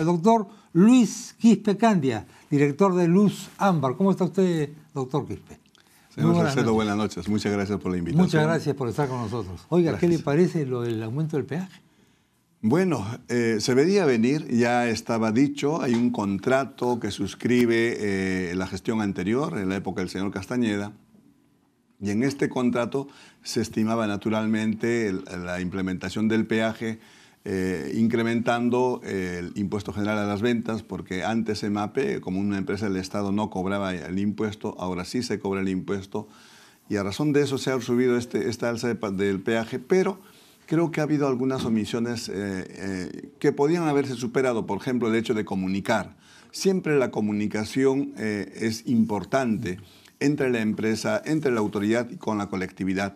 el doctor Luis Quispe Candia, director de Luz Ámbar. ¿Cómo está usted, doctor Quispe? Señor buenas, buenas noches. Muchas gracias por la invitación. Muchas gracias por estar con nosotros. Oiga, ¿qué le parece lo del aumento del peaje? Bueno, eh, se veía venir, ya estaba dicho, hay un contrato que suscribe eh, la gestión anterior, en la época del señor Castañeda, y en este contrato se estimaba naturalmente la implementación del peaje eh, incrementando el impuesto general a las ventas, porque antes MAPE, como una empresa del Estado, no cobraba el impuesto, ahora sí se cobra el impuesto, y a razón de eso se ha subido este, esta alza del peaje, pero creo que ha habido algunas omisiones eh, eh, que podían haberse superado, por ejemplo, el hecho de comunicar. Siempre la comunicación es importante entre la empresa, entre la autoridad y con la colectividad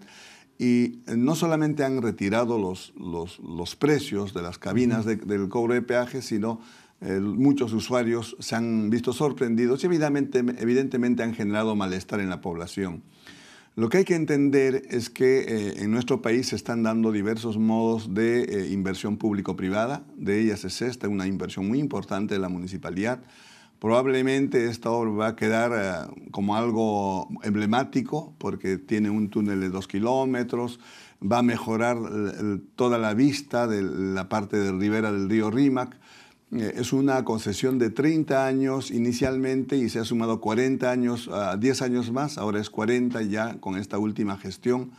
y eh, no solamente han retirado los, precios de las cabinas del cobro de peaje, sino eh, muchos usuarios se han visto sorprendidos y evidentemente, han generado malestar en la población. Lo que hay que entender es que eh, en nuestro país se están dando diversos modos de inversión público-privada, de ellas es esta, una inversión muy importante de la municipalidad, Probablemente esta obra va a quedar eh, como algo emblemático porque tiene un túnel de dos kilómetros, va a mejorar toda la vista de la parte de ribera del río Rímac. Eh, es una concesión de 30 años inicialmente y se ha sumado 40 años, 10 ah, años más, ahora es 40 ya con esta última gestión,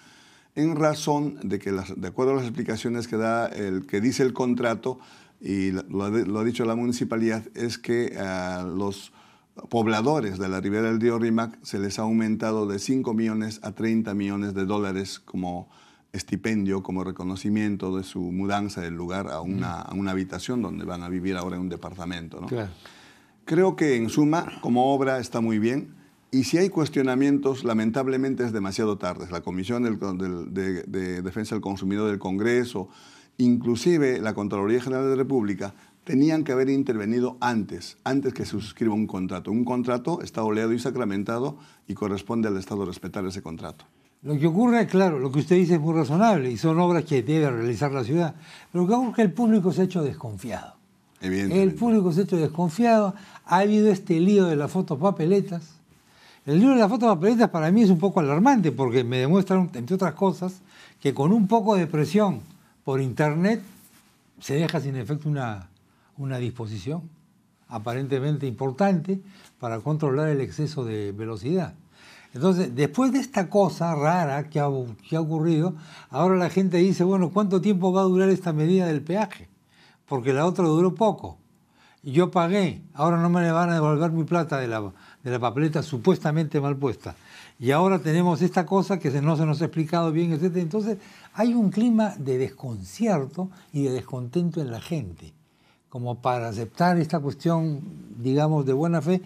en razón de que, de acuerdo a las explicaciones que da el que dice el contrato, y lo, ha dicho la municipalidad, es que a ah, los pobladores de la ribera del río Rímac se les ha aumentado de 5 millones a 30 millones de dólares como estipendio, como reconocimiento de su mudanza del lugar a una, mm. una habitación donde van a vivir ahora en un departamento. Creo que en suma, como obra, está muy bien. Y si hay cuestionamientos, lamentablemente es demasiado tarde. La Comisión de, de Defensa del Consumidor del Congreso, inclusive la Contraloría General de República, tenían que haber intervenido antes, antes que se suscriba un contrato. Un contrato está oleado y sacramentado y corresponde al Estado respetar ese contrato. Lo que ocurre, claro, lo que usted dice es muy razonable y son obras que debe realizar la ciudad. Pero lo que ocurre es que el público se ha hecho desconfiado. El público se ha hecho desconfiado. Ha habido este lío de las fotopapeletas. El lío de las fotopapeletas para mí es un poco alarmante porque me demuestran, entre otras cosas, que con un poco de presión por internet se deja sin efecto una, una disposición aparentemente importante para controlar el exceso de velocidad. Entonces, después de esta cosa rara que ha, ocurrido, ahora la gente dice, bueno, ¿cuánto tiempo va a durar esta medida del peaje? Porque la otra duró poco. Yo pagué, ahora no me van a devolver mi plata de la, de la papeleta supuestamente mal puesta y ahora tenemos esta cosa que no se nos ha explicado bien, etc. Entonces hay un clima de desconcierto y de descontento en la gente, como para aceptar esta cuestión, digamos, de buena fe,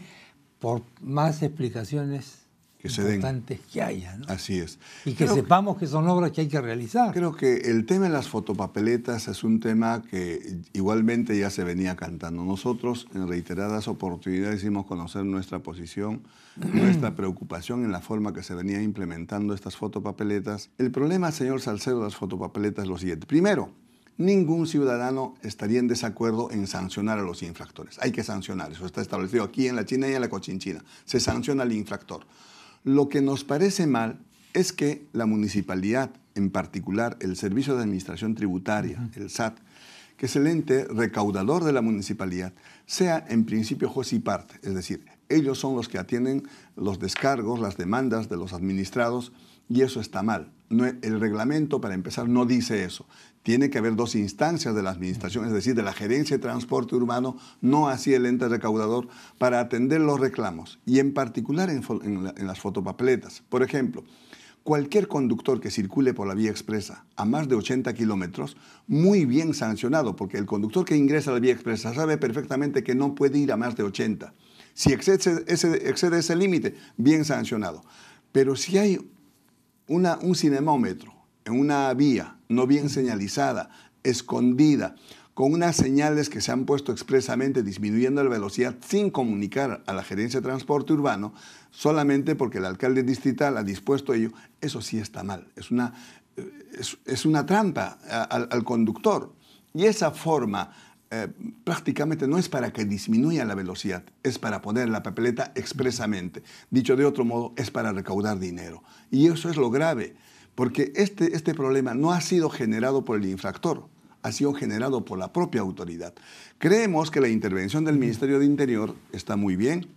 por más explicaciones que se importantes que haya. Así es. Y que sepamos que son obras que hay que realizar. Creo que el tema de las fotopapeletas es un tema que igualmente ya se venía cantando. Nosotros en reiteradas oportunidades hicimos conocer nuestra posición, nuestra preocupación en la forma que se venía implementando estas fotopapeletas. El problema, señor Salcedo, de las fotopapeletas es lo siguiente. Primero, ningún ciudadano estaría en desacuerdo en sancionar a los infractores. Hay que sancionar, eso está establecido aquí en la China y en la Cochinchina. Se sanciona al infractor. Lo que nos parece mal es que la municipalidad, en particular el Servicio de Administración Tributaria, el SAT, que es el ente recaudador de la municipalidad, sea en principio juez y parte, es decir, ellos son los que atienden los descargos, las demandas de los administrados, y eso está mal el reglamento, para empezar, no dice eso. Tiene que haber dos instancias de la administración, es decir, de la gerencia de transporte urbano, no así el ente recaudador, para atender los reclamos, y en particular en, las fotopapeletas. Por ejemplo, cualquier conductor que circule por la vía expresa a más de 80 kilómetros, muy bien sancionado, porque el conductor que ingresa a la vía expresa sabe perfectamente que no puede ir a más de 80. Si excede ese, excede ese límite, bien sancionado. Pero si hay un cinemómetro en una vía no bien señalizada, escondida, con unas señales que se han puesto expresamente disminuyendo la velocidad sin comunicar a la gerencia de transporte urbano, solamente porque el alcalde distrital ha dispuesto ello, eso sí está mal. Es una, eh, es, una trampa al, al conductor. Y esa forma eh, prácticamente no es para que disminuya la velocidad, es para poner la papeleta expresamente. Dicho de otro modo, es para recaudar dinero. Y eso es lo grave, porque este, este problema no ha sido generado por el infractor, ha sido generado por la propia autoridad. Creemos que la intervención del Ministerio de Interior está muy bien,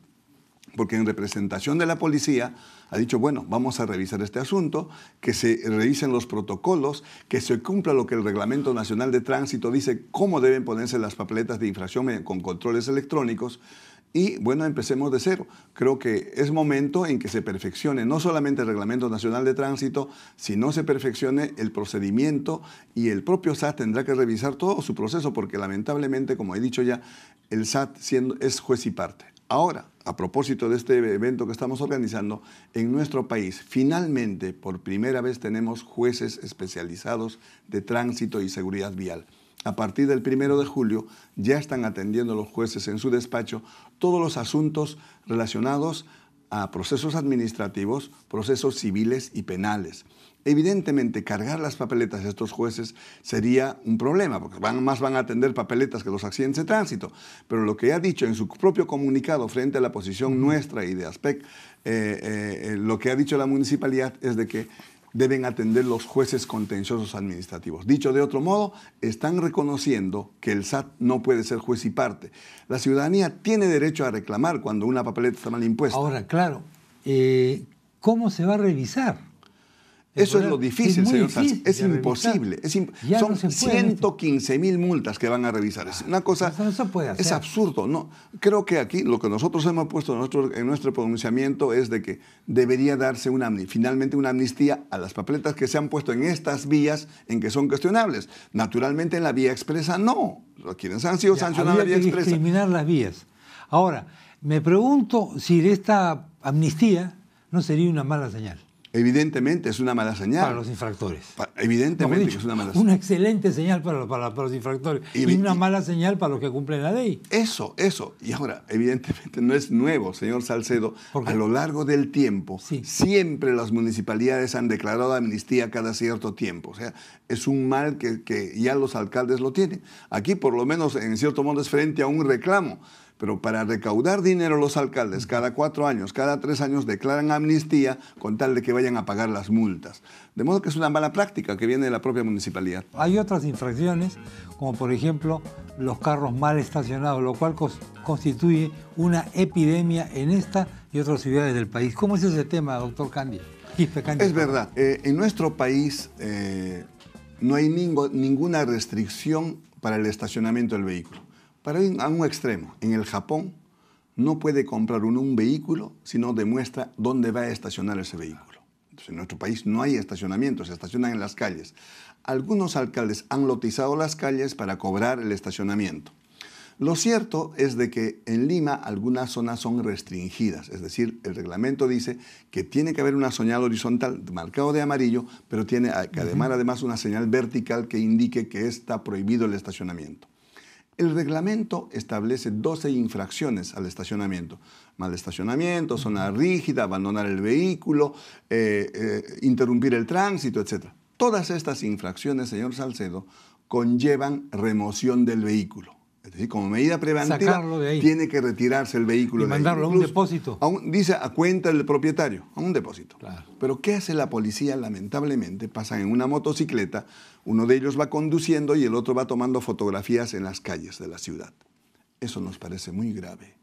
porque en representación de la policía ha dicho, bueno, vamos a revisar este asunto, que se revisen los protocolos, que se cumpla lo que el Reglamento Nacional de Tránsito dice, cómo deben ponerse las papeletas de infracción con controles electrónicos. Y bueno, empecemos de cero. Creo que es momento en que se perfeccione no solamente el Reglamento Nacional de Tránsito, sino se perfeccione el procedimiento y el propio SAT tendrá que revisar todo su proceso porque lamentablemente, como he dicho ya, el SAT siendo, es juez y parte. Ahora, a propósito de este evento que estamos organizando, en nuestro país finalmente por primera vez tenemos jueces especializados de tránsito y seguridad vial. A partir del primero de julio ya están atendiendo los jueces en su despacho todos los asuntos relacionados a procesos administrativos, procesos civiles y penales. Evidentemente, cargar las papeletas a estos jueces sería un problema, porque más van a atender papeletas que los accidentes de tránsito. Pero lo que ha dicho en su propio comunicado frente a la posición nuestra y de ASPEC, eh, eh, eh, lo que ha dicho la municipalidad es de que deben atender los jueces contenciosos administrativos. Dicho de otro modo, están reconociendo que el SAT no puede ser juez y parte. La ciudadanía tiene derecho a reclamar cuando una papeleta está mal impuesta. Ahora, claro, ¿cómo se va a revisar? Eso es lo difícil, señor Es imposible. son 115 mil multas que van a revisar. Es una cosa. Eso no se puede hacer. Es absurdo. No, creo que aquí lo que nosotros hemos puesto en nuestro, pronunciamiento es de que debería darse finalmente una amnistía a las papeletas que se han puesto en estas vías en que son cuestionables. Naturalmente en la vía expresa no. Quieren sancionar, la vía expresa. las vías. Ahora, me pregunto si esta amnistía no sería una mala señal. Evidentemente es una mala señal. Para los infractores. evidentemente es una mala señal. Una excelente señal para, los infractores y, una mala señal para los que cumplen la ley. Eso, eso. Y ahora, evidentemente no es nuevo, señor Salcedo. A lo largo del tiempo, siempre las municipalidades han declarado amnistía cada cierto tiempo. O sea, es un mal que, que ya los alcaldes lo tienen. Aquí, por lo menos, en cierto modo, es frente a un reclamo. Pero para recaudar dinero los alcaldes cada cuatro años, cada tres años declaran amnistía con tal de que vayan a pagar las multas. De modo que es una mala práctica que viene de la propia municipalidad. Hay otras infracciones, como por ejemplo los carros mal estacionados, lo cual constituye una epidemia en esta y otras ciudades del país. ¿Cómo es ese tema, doctor Candy? Es verdad. Eh, en nuestro país eh, no hay ninguna restricción para el estacionamiento del vehículo. Para ir a un extremo, en el Japón no puede comprar uno un vehículo si no demuestra dónde va a estacionar ese vehículo. en nuestro país no hay estacionamiento, se estacionan en las calles. Algunos alcaldes han lotizado las calles para cobrar el estacionamiento. Lo cierto es de que en Lima algunas zonas son restringidas, es decir, el reglamento dice que tiene que haber una señal horizontal marcado de amarillo, pero tiene que además, además una señal vertical que indique que está prohibido el estacionamiento. El reglamento establece 12 infracciones al estacionamiento. Mal estacionamiento, zona rígida, abandonar el vehículo, eh, eh, interrumpir el tránsito, etc. Todas estas infracciones, señor Salcedo, conllevan remoción del vehículo. Es decir, como medida preventiva, tiene que retirarse el vehículo. Y mandarlo a un depósito. dice a cuenta del propietario, a un depósito. Pero ¿qué hace la policía? Lamentablemente pasan en una motocicleta, uno de ellos va conduciendo y el otro va tomando fotografías en las calles de la ciudad. Eso nos parece muy grave.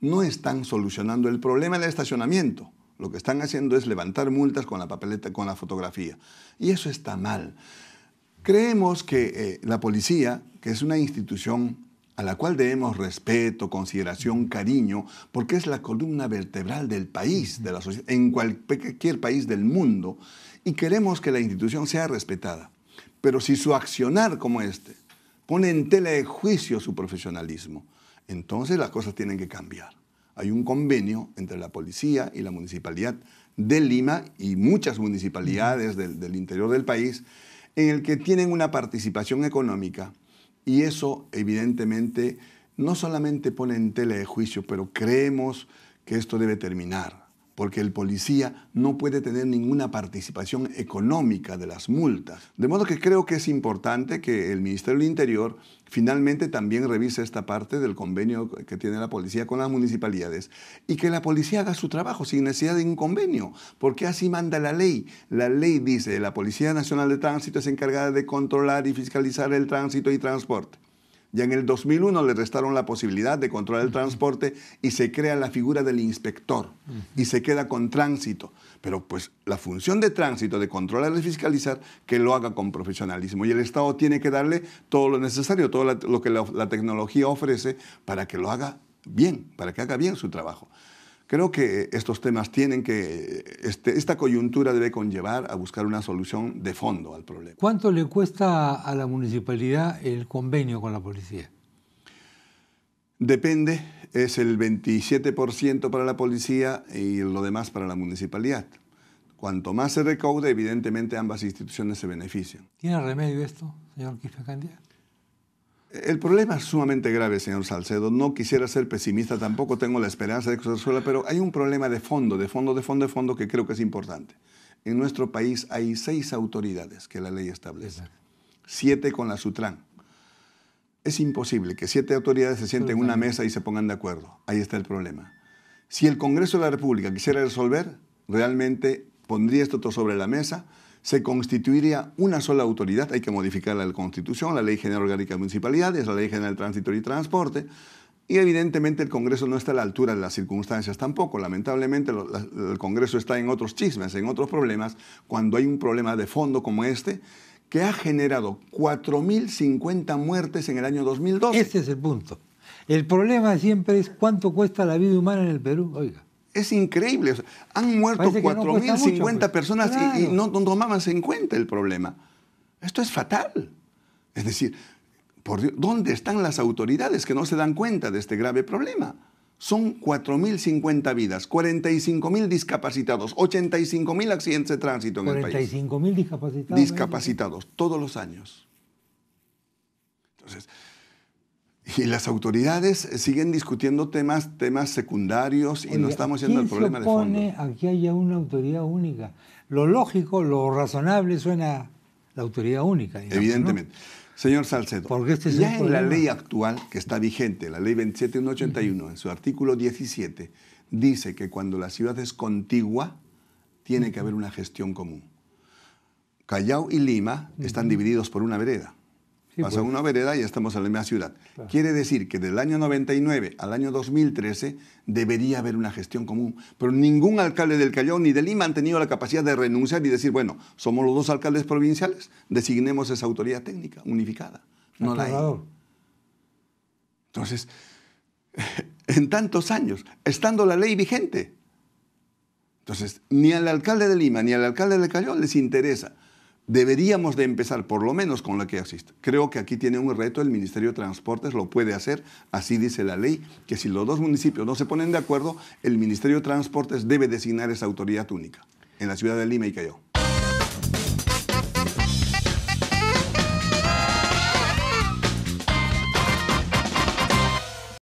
No están solucionando el problema del estacionamiento. Lo que están haciendo es levantar multas con la papeleta, con la fotografía. Y eso está mal. Creemos que eh, la policía, que es una institución a la cual debemos respeto, consideración, cariño, porque es la columna vertebral del país, de la sociedad, en cualquier país del mundo, y queremos que la institución sea respetada. Pero si su accionar como este pone en tela de juicio su profesionalismo, entonces las cosas tienen que cambiar. Hay un convenio entre la policía y la municipalidad de Lima y muchas municipalidades del, del interior del país en el que tienen una participación económica y eso evidentemente no solamente pone en tela de juicio, pero creemos que esto debe terminar porque el policía no puede tener ninguna participación económica de las multas. De modo que creo que es importante que el Ministerio del Interior finalmente también revise esta parte del convenio que tiene la policía con las municipalidades y que la policía haga su trabajo sin necesidad de un convenio, porque así manda la ley. La ley dice, la Policía Nacional de Tránsito es encargada de controlar y fiscalizar el tránsito y transporte. Ya en el 2001 le restaron la posibilidad de controlar el transporte y se crea la figura del inspector y se queda con tránsito. Pero pues la función de tránsito, de controlar y fiscalizar, que lo haga con profesionalismo. Y el Estado tiene que darle todo lo necesario, todo lo que la, la tecnología ofrece para que lo haga bien, para que haga bien su trabajo. Creo que estos temas tienen que, este, esta coyuntura debe conllevar a buscar una solución de fondo al problema. ¿Cuánto le cuesta a la municipalidad el convenio con la policía? Depende, es el 27% para la policía y lo demás para la municipalidad. Cuanto más se recaude, evidentemente ambas instituciones se benefician. ¿Tiene remedio esto, señor Quispe el problema es sumamente grave, señor Salcedo. No quisiera ser pesimista, tampoco tengo la esperanza de que se resuelva, pero hay un problema de fondo, de fondo, de fondo, de fondo, que creo que es importante. En nuestro país hay seis autoridades que la ley establece, siete con la Sutran. Es imposible que siete autoridades se sienten en una mesa y se pongan de acuerdo. Ahí está el problema. Si el Congreso de la República quisiera resolver, realmente pondría esto todo sobre la mesa, se constituiría una sola autoridad, hay que modificar la Constitución, la Ley General Orgánica de Municipalidades, la Ley General de Tránsito y Transporte, y evidentemente el Congreso no está a la altura de las circunstancias tampoco. Lamentablemente el Congreso está en otros chismes, en otros problemas, cuando hay un problema de fondo como este que ha generado 4.050 muertes en el año 2012. Este es el punto. El problema siempre es cuánto cuesta la vida humana en el Perú, oiga. Es increíble. han muerto 4.050 pues. personas y, no tomaban en cuenta el problema. Esto es fatal. Es decir, por ¿dónde están las autoridades que no se dan cuenta de este grave problema? Son 4.050 vidas, 45.000 discapacitados, 85.000 accidentes de tránsito en el país. 45.000 discapacitados. Discapacitados, todos los años. Entonces, y las autoridades siguen discutiendo temas, temas secundarios y no estamos yendo al problema de fondo. ¿Quién se opone haya una autoridad única? Lo lógico, lo razonable suena la autoridad única. Evidentemente. Señor Salcedo, Porque este ya en la ley actual que está vigente, la ley 27181, en su artículo 17, dice que cuando la ciudad es contigua, tiene que haber una gestión común. Callao y Lima están divididos por una vereda. Pues. una vereda y ya estamos en la misma ciudad. Quiere decir que del año 99 al año 2013 debería haber una gestión común, pero ningún alcalde del Callao ni de Lima han tenido la capacidad de renunciar y decir, bueno, somos los dos alcaldes provinciales, designemos esa autoridad técnica unificada. No la hay. Entonces, en tantos años, estando la ley vigente. Entonces, ni al alcalde de Lima ni al alcalde del Callao les interesa deberíamos de empezar por lo menos con la que existe. Creo que aquí tiene un reto, el Ministerio de Transportes lo puede hacer, así dice la ley, que si los dos municipios no se ponen de acuerdo, el Ministerio de Transportes debe designar esa autoridad única en la ciudad de Lima y Callao.